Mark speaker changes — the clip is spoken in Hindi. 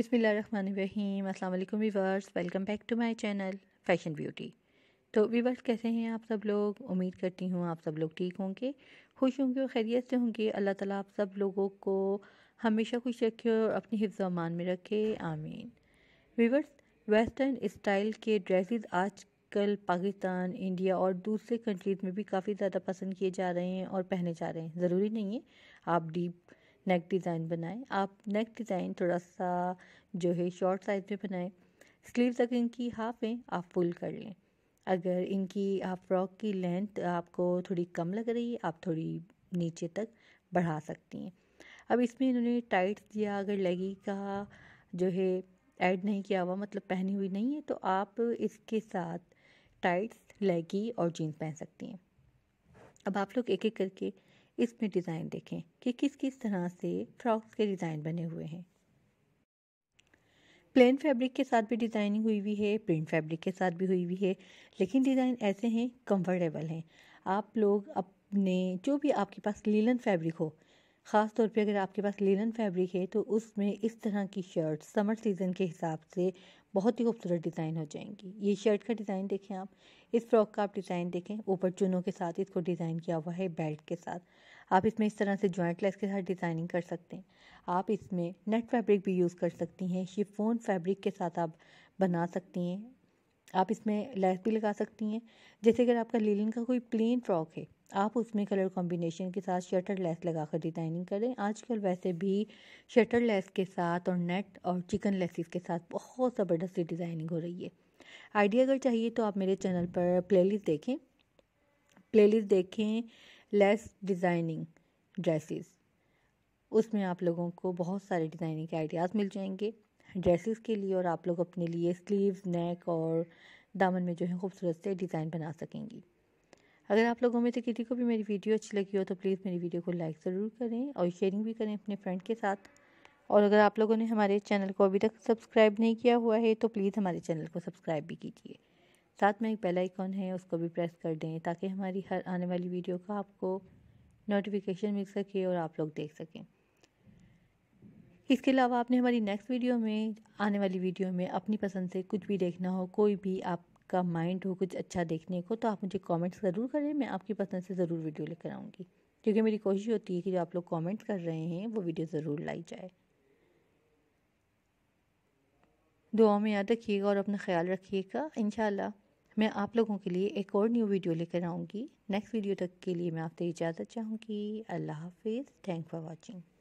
Speaker 1: बिसमीम अस्सलाम वालेकुम viewers welcome back to my channel fashion beauty तो वीवर्स कैसे हैं आप सब लोग उम्मीद करती हूँ आप सब लोग ठीक होंगे खुश होंगे और खैरियत से होंगे अल्लाह ताला आप सब लोगों को हमेशा खुश रखे और अपनी हिफ्ज़ अमान में रखे आमीन वीवर्स वेस्टर्न स्टाइल के ड्रेसिस आज कल पाकिस्तान इंडिया और दूसरे कंट्रीज़ में भी काफ़ी ज़्यादा पसंद किए जा रहे हैं और पहने जा रहे हैं ज़रूरी नहीं है आप डीप नेक डिज़ाइन बनाएं आप नेक डिज़ाइन थोड़ा सा जो है शॉर्ट साइज में बनाएं स्लीव अगर इनकी हाफ हैं आप फुल कर लें अगर इनकी आप फ्रॉक की लेंथ आपको थोड़ी कम लग रही है आप थोड़ी नीचे तक बढ़ा सकती हैं अब इसमें इन्होंने टाइट्स या अगर लेगी का जो है ऐड नहीं किया हुआ मतलब पहनी हुई नहीं है तो आप इसके साथ टाइट्स लेगी और जीन्स पहन सकती हैं अब आप लोग एक एक करके इसमें डिज़ाइन देखें कि किस किस तरह से फ्रॉक्स के डिज़ाइन बने हुए हैं प्लेन फैब्रिक के साथ भी डिज़ाइनिंग हुई हुई है प्रिंट फैब्रिक के साथ भी हुई हुई है लेकिन डिज़ाइन ऐसे हैं कंफर्टेबल हैं आप लोग अपने जो भी आपके पास लीलन फैब्रिक हो ख़ास तौर पे अगर आपके पास लिनन फैब्रिक है तो उसमें इस तरह की शर्ट समर सीज़न के हिसाब से बहुत ही खूबसूरत डिज़ाइन हो जाएंगी ये शर्ट का डिज़ाइन देखें आप इस फ्रॉक का आप डिज़ाइन देखें ऊपर चुनों के साथ इसको डिज़ाइन किया हुआ है बेल्ट के साथ आप इसमें इस तरह से जॉइंट लेस के साथ डिज़ाइनिंग कर सकते हैं आप इसमें नेट फैब्रिक भी यूज़ कर सकती हैं शिफोन फैब्रिक के साथ आप बना सकती हैं आप इसमें लैस भी लगा सकती हैं जैसे अगर आपका लीलन का कोई प्लेन फ्रॉक है आप उसमें कलर कॉम्बिनेशन के साथ शटर लेस लगा कर डिज़ाइनिंग करें आजकल वैसे भी शटर लेस के साथ और नेट और चिकन लेसिस के साथ बहुत ज़बरदस्ती डिज़ाइनिंग हो रही है आइडिया अगर चाहिए तो आप मेरे चैनल पर प्लेलिस्ट देखें प्लेलिस्ट देखें लेस डिज़ाइनिंग ड्रेसेस उसमें आप लोगों को बहुत सारे डिज़ाइनिंग के आइडियाज़ मिल जाएंगे ड्रेसेस के लिए और आप लोग अपने लिए स्लीव्स नेक और दामन में जो है खूबसूरत से डिज़ाइन बना सकेंगी अगर आप लोगों में से किसी को भी मेरी वीडियो अच्छी लगी हो तो प्लीज़ मेरी वीडियो को लाइक ज़रूर करें और शेयरिंग भी करें अपने फ्रेंड के साथ और अगर आप लोगों ने हमारे चैनल को अभी तक सब्सक्राइब नहीं किया हुआ है तो प्लीज़ हमारे चैनल को सब्सक्राइब भी कीजिए साथ में एक बेल आइकॉन है उसको भी प्रेस कर दें ताकि हमारी हर आने वाली वीडियो का आपको नोटिफिकेशन मिल सके और आप लोग देख सकें इसके अलावा आपने हमारी नेक्स्ट वीडियो में आने वाली वीडियो में अपनी पसंद से कुछ भी देखना हो कोई भी आपका माइंड हो कुछ अच्छा देखने को तो आप मुझे कॉमेंट्स ज़रूर करें मैं आपकी पसंद से ज़रूर वीडियो लेकर आऊँगी क्योंकि मेरी कोशिश होती है कि जो आप लोग कॉमेंट्स कर रहे हैं वो वीडियो ज़रूर लाई जाए दुआ में याद रखिएगा और अपना ख्याल रखिएगा इन मैं आप लोगों के लिए एक और न्यू वीडियो लेकर आऊँगी नेक्स्ट वीडियो तक के लिए मैं आपसे इजाज़त चाहूँगी अल्लाह हाफिज़ थैंक फॉर वॉचिंग